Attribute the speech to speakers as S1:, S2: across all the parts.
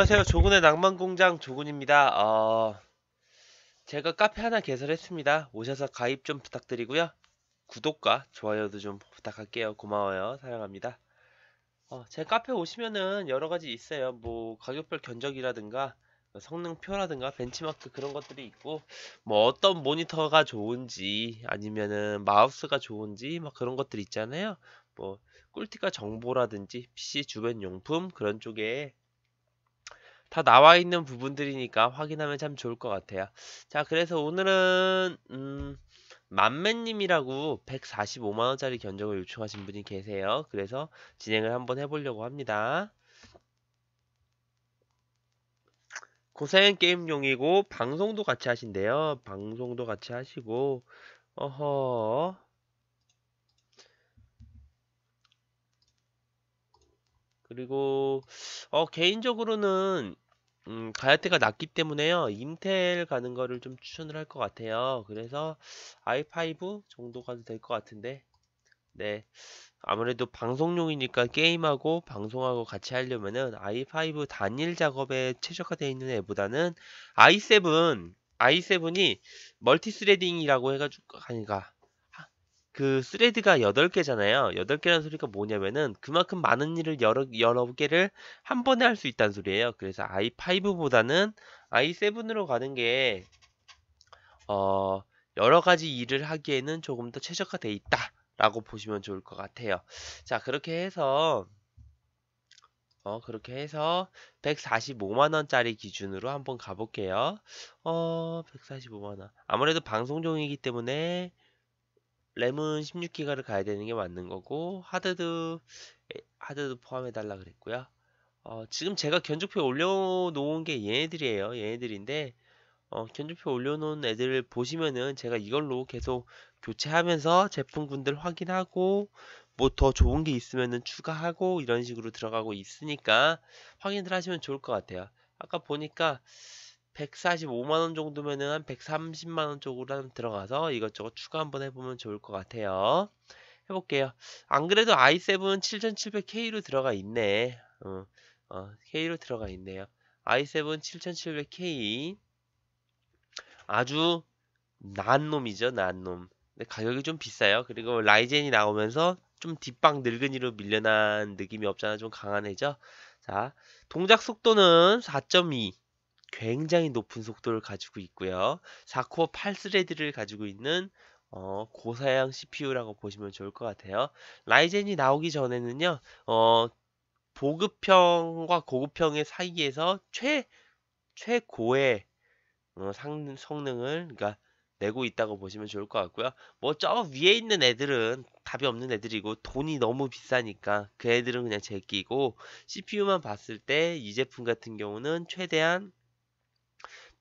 S1: 안녕하세요. 조근의 낭만공장 조근입니다 어, 제가 카페 하나 개설했습니다. 오셔서 가입 좀 부탁드리고요. 구독과 좋아요도 좀 부탁할게요. 고마워요. 사랑합니다. 어, 제 카페 오시면은 여러 가지 있어요. 뭐 가격별 견적이라든가 뭐 성능표라든가 벤치마크 그런 것들이 있고 뭐 어떤 모니터가 좋은지 아니면은 마우스가 좋은지 막 그런 것들 있잖아요. 뭐 꿀팁과 정보라든지 PC 주변 용품 그런 쪽에 다 나와 있는 부분들이니까 확인하면 참 좋을 것 같아요. 자, 그래서 오늘은 음, 만매님이라고 145만원짜리 견적을 요청하신 분이 계세요. 그래서 진행을 한번 해보려고 합니다. 고생 게임용이고 방송도 같이 하신대요. 방송도 같이 하시고 어허 그리고 어 개인적으로는 음, 가야대가 낮기 때문에요. 인텔 가는 거를 좀 추천을 할 것 같아요. 그래서 i5 정도 가도 될 것 같은데. 네. 아무래도 방송용이니까 게임하고 방송하고 같이 하려면은 i5 단일 작업에 최적화되어 있는 애보다는 i7, i7이 멀티스레딩이라고 해가지고, 하니까 그 스레드가 8개잖아요. 8개라는 소리가 뭐냐면은 그만큼 많은 일을 여러, 여러 개를 한 번에 할 수 있다는 소리예요. 그래서 i5보다는 i7으로 가는 게, 어, 여러 가지 일을 하기에는 조금 더 최적화돼 있다. 라고 보시면 좋을 것 같아요. 자, 그렇게 해서, 어, 그렇게 해서 145만원짜리 기준으로 한번 가볼게요. 어, 145만원. 아무래도 방송 종이기 때문에 램은 16기가를 가야 되는 게 맞는 거고 하드도 예, 하드도 포함해 달라 그랬고요. 어, 지금 제가 견적표 올려놓은 게 얘네들이에요. 얘네들인데 어, 견적표 올려놓은 애들을 보시면은 제가 이걸로 계속 교체하면서 제품군들 확인하고 뭐 더 좋은 게 있으면은 추가하고 이런 식으로 들어가고 있으니까 확인을 하시면 좋을 것 같아요. 아까 보니까 145만원 정도면은 한 130만원 쪽으로 들어가서 이것저것 추가 한번 해보면 좋을 것 같아요. 해볼게요. 안 그래도 i7 7700K로 들어가 있네. 어, 어, K로 들어가 있네요. i7 7700K. 아주 난 놈이죠, 난 놈. 근데 가격이 좀 비싸요. 그리고 라이젠이 나오면서 좀 뒷방 늙은이로 밀려난 느낌이 없잖아. 좀 강한 애죠. 자, 동작 속도는 4.2. 굉장히 높은 속도를 가지고 있고요. 4코어 8스레드를 가지고 있는 어, 고사양 CPU라고 보시면 좋을 것 같아요. 라이젠이 나오기 전에는요. 어, 보급형과 고급형의 사이에서 최 최고의 어, 상, 성능을 그러니까 내고 있다고 보시면 좋을 것 같고요. 뭐 저 위에 있는 애들은 답이 없는 애들이고 돈이 너무 비싸니까 그 애들은 그냥 제끼고 CPU만 봤을 때 이 제품 같은 경우는 최대한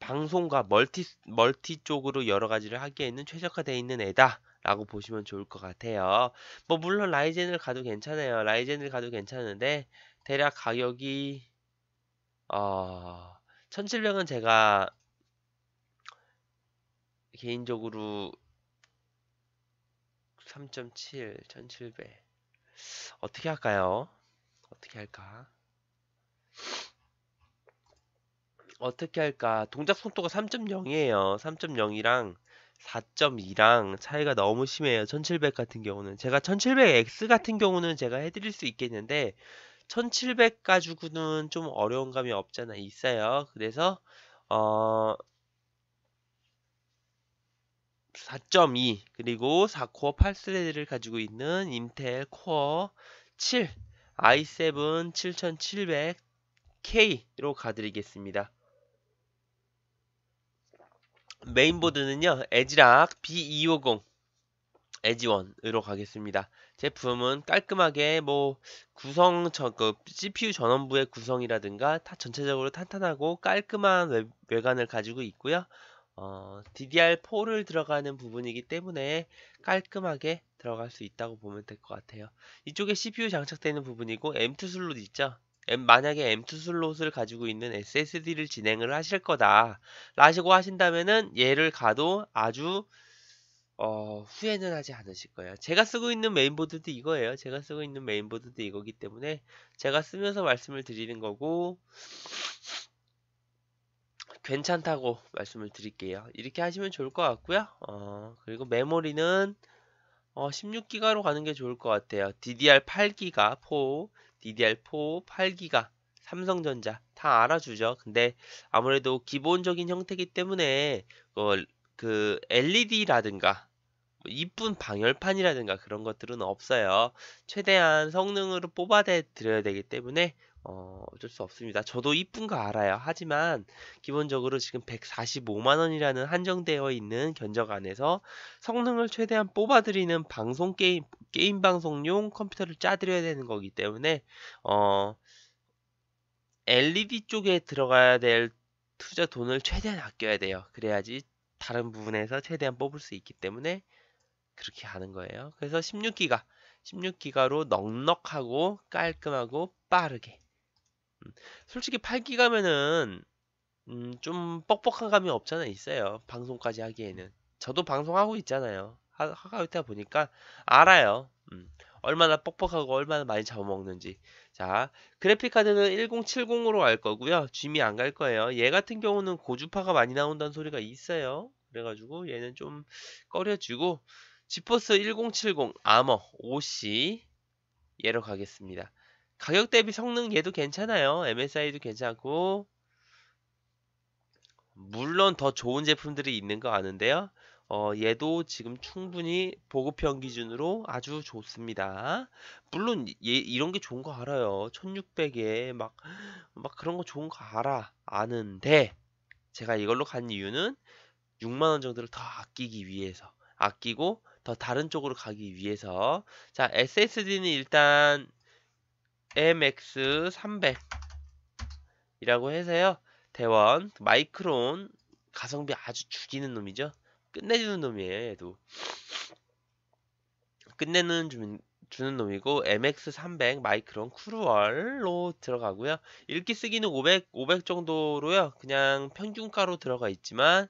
S1: 방송과 멀티 멀티 쪽으로 여러 가지를 하기에는 최적화되어 있는 애다. 라고 보시면 좋을 것 같아요. 뭐 물론 라이젠을 가도 괜찮아요. 라이젠을 가도 괜찮은데 대략 가격이 어 1700은 제가 개인적으로 3.7, 1700 어떻게 할까요? 어떻게 할까? 어떻게 할까? 동작 속도가 3.0이에요. 3.0이랑 4.2랑 차이가 너무 심해요. 1700 같은 경우는. 제가 1700X 같은 경우는 제가 해드릴 수 있겠는데, 1700 가지고는 좀 어려운 감이 없잖아 있어요. 그래서, 어, 4.2 그리고 4코어 8스레드를 가지고 있는 인텔 코어 7 i7 7700K로 가드리겠습니다. 메인보드는요 에지락 B250 e 에지원으로 가겠습니다. 제품은 깔끔하게 뭐 구성 그 CPU 전원부의 구성이라든가 다 전체적으로 탄탄하고 깔끔한 외, 외관을 가지고 있고요. 어, DDR4를 들어가는 부분이기 때문에 깔끔하게 들어갈 수 있다고 보면 될 것 같아요. 이쪽에 CPU 장착되는 부분이고 M2 슬롯 있죠? 만약에 M2 슬롯을 가지고 있는 SSD를 진행을 하실 거다 라시고 하신다면은 얘를 가도 아주 어, 후회는 하지 않으실 거예요. 제가 쓰고 있는 메인보드도 이거예요. 제가 쓰고 있는 메인보드도 이거기 때문에 제가 쓰면서 말씀을 드리는 거고 괜찮다고 말씀을 드릴게요. 이렇게 하시면 좋을 것 같고요. 어, 그리고 메모리는 어, 16기가로 가는 게 좋을 것 같아요. DDR 8기가 4 DDR4, 8기가, 삼성전자 다 알아주죠. 근데 아무래도 기본적인 형태이기 때문에 어, 그 LED라든가 그 뭐 이쁜 방열판이라든가 그런 것들은 없어요. 최대한 성능으로 뽑아대 드려야 되기 때문에 어, 어쩔 수 없습니다. 저도 이쁜 거 알아요. 하지만 기본적으로 지금 145만 원이라는 한정되어 있는 견적 안에서 성능을 최대한 뽑아드리는 방송 게임, 게임 방송용 컴퓨터를 짜드려야 되는 거기 때문에 어 LED 쪽에 들어가야 될 투자 돈을 최대한 아껴야 돼요. 그래야지 다른 부분에서 최대한 뽑을 수 있기 때문에 그렇게 하는 거예요. 그래서 16기가, 16기가로 넉넉하고 깔끔하고 빠르게. 음, 솔직히 8기가면은 음, 좀 뻑뻑한 감이 없잖아 있어요. 방송까지 하기에는. 저도 방송하고 있잖아요. 하, 하고 있다 보니까 알아요. 음, 얼마나 뻑뻑하고 얼마나 많이 잡아먹는지. 자, 그래픽카드는 1070으로 갈 거고요. 짐이안 갈 거예요. 얘 같은 경우는 고주파가 많이 나온다는 소리가 있어요. 그래가지고 얘는 좀 꺼려주고 지포스 1070 아머 5C 얘로 가겠습니다. 가격 대비 성능 얘도 괜찮아요. MSI도 괜찮고 물론 더 좋은 제품들이 있는 거 아는데요. 어, 얘도 지금 충분히 보급형 기준으로 아주 좋습니다. 물론 얘, 이런 게 좋은 거 알아요. 1600에 막, 막 그런 거 좋은 거 알아. 아는데 제가 이걸로 간 이유는 6만원 정도를 더 아끼기 위해서 아끼고 더 다른 쪽으로 가기 위해서 자 SSD는 일단 MX300 이라고 해서요 대원 마이크론 가성비 아주 죽이는 놈이죠 끝내주는 놈이에요 얘도 끝내는 주, 주는 놈이고 MX300 마이크론 쿠루얼로 들어가고요 읽기 쓰기는 500, 500 정도로요 그냥 평균가로 들어가 있지만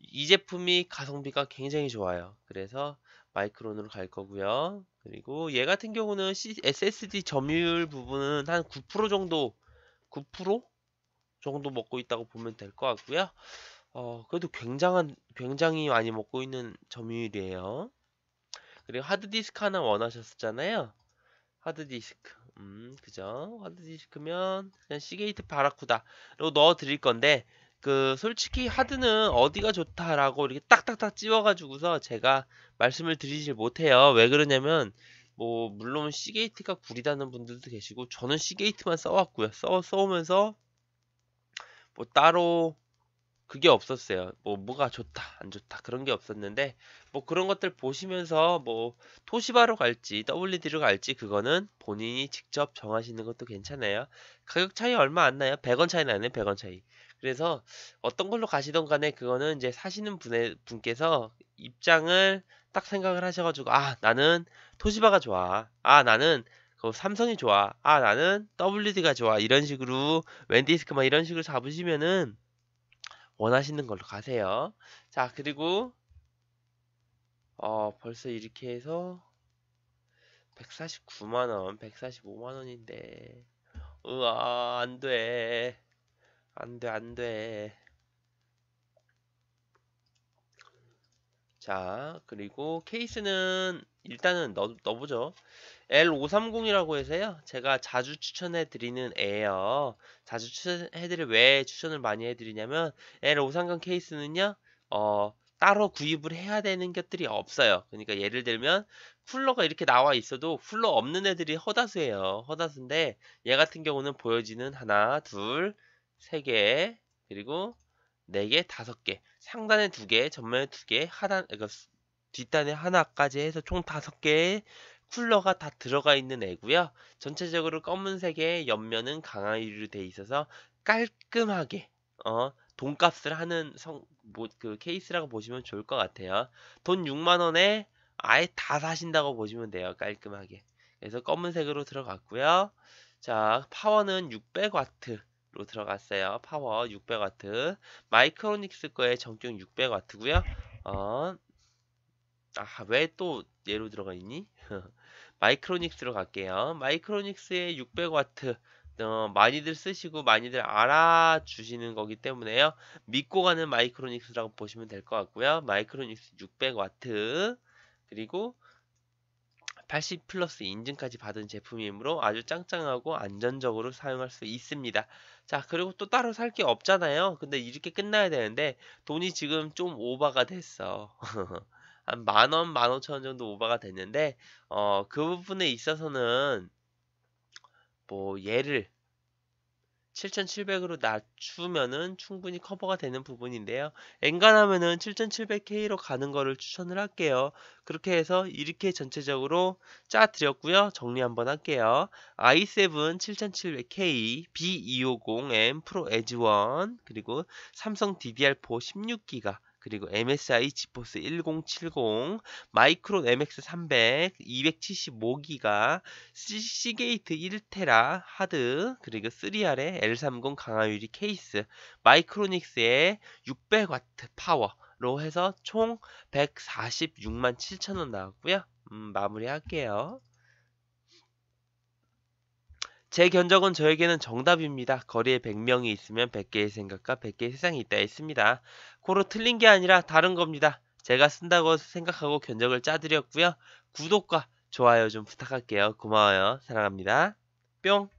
S1: 이 제품이 가성비가 굉장히 좋아요 그래서 마이크론으로 갈 거고요 그리고 얘 같은 경우는 SSD 점유율 부분은 한 9% 정도 9% 정도 먹고 있다고 보면 될 것 같고요 어, 그래도 굉장한, 굉장히 많이 먹고 있는 점유율이에요. 그리고 하드디스크 하나 원하셨었잖아요. 하드디스크. 음, 그죠. 하드디스크면 그냥 시게이트 바라쿠다로 넣어 드릴 건데, 그, 솔직히 하드는 어디가 좋다라고 이렇게 딱딱딱 찝어가지고서 제가 말씀을 드리질 못해요. 왜 그러냐면, 뭐, 물론 시게이트가 구리다는 분들도 계시고, 저는 시게이트만 써왔고요. 써, 써오면서, 뭐, 따로 그게 없었어요. 뭐 뭐가 좋다 안 좋다 그런 게 없었는데 뭐 그런 것들 보시면서 뭐 토시바로 갈지 WD로 갈지 그거는 본인이 직접 정하시는 것도 괜찮아요. 가격 차이 얼마 안 나요. 100원 차이 나네 100원 차이. 그래서 어떤 걸로 가시던 간에 그거는 이제 사시는 분의 분께서 입장을 딱 생각을 하셔가지고 아 나는 토시바가 좋아. 아 나는 그 삼성이 좋아. 아 나는 WD가 좋아. 이런 식으로 웬디스크만 이런 식으로 잡으시면은 원하시는 걸로 가세요. 자, 그리고 어, 벌써 이렇게 해서 149만원, 145만원인데 우와, 안 돼. 안 돼, 안 돼. 자, 그리고 케이스는 일단은 넣, 넣어보죠. L530이라고 해서요. 제가 자주 추천해드리는 애예요. 자주 추천해드릴 왜 추천을 많이 해드리냐면 L530 케이스는요. 어, 따로 구입을 해야 되는 것들이 없어요. 그러니까 예를 들면 쿨러가 이렇게 나와 있어도 쿨러 없는 애들이 허다수예요. 허다수인데 얘 같은 경우는 보여지는 하나, 둘, 세 개, 그리고 4개, 5개, 상단에 2개, 전면에 2개, 하단, 그러니까 뒷단에 하나까지 해서 총 5개의 쿨러가 다 들어가 있는 애고요. 전체적으로 검은색의 옆면은 강화유리로 돼 있어서 깔끔하게 어, 돈값을 하는 성, 뭐, 그 케이스라고 보시면 좋을 것 같아요. 돈 6만원에 아예 다 사신다고 보시면 돼요. 깔끔하게. 그래서 검은색으로 들어갔고요. 자, 파워는 6 0 0 와트. 로 들어갔어요. 파워 600W. 마이크로닉스 거에 정중 600W고요. 어, 아, 왜또 얘로 들어가 있니? 마이크로닉스로 갈게요. 마이크로닉스의 600W. 어, 많이들 쓰시고 많이들 알아주시는 거기 때문에요. 믿고 가는 마이크로닉스라고 보시면 될 것 같고요. 마이크로닉스 600W 그리고 80 플러스 인증까지 받은 제품이므로 아주 짱짱하고 안전적으로 사용할 수 있습니다. 자, 그리고 또 따로 살 게 없잖아요. 근데 이렇게 끝나야 되는데 돈이 지금 좀 오버가 됐어. 한 만원, 만오천원 정도 오버가 됐는데 어, 그 부분에 있어서는 뭐예를 7700으로 낮추면은 충분히 커버가 되는 부분인데요. 엔간하면은 7700K로 가는 거를 추천을 할게요. 그렇게 해서 이렇게 전체적으로 짜 드렸고요. 정리 한번 할게요. i7 7700K B250M 프로 에즈원 그리고 삼성 DDR4 16기가 그리고 MSI 지포스 1070, 마이크론 MX300 275기가, 시게이트 1테라 하드, 그리고 3R의 L30 강화유리 케이스, 마이크로닉스의 600W 파워로 해서 총 146만 7천원 나왔고요. 음, 마무리할게요. 제 견적은 저에게는 정답입니다. 거리에 100명이 있으면 100개의 생각과 100개의 세상이 있다 했습니다. 코로 틀린 게 아니라 다른 겁니다. 제가 쓴다고 생각하고 견적을 짜드렸고요. 구독과 좋아요 좀 부탁할게요. 고마워요. 사랑합니다. 뿅!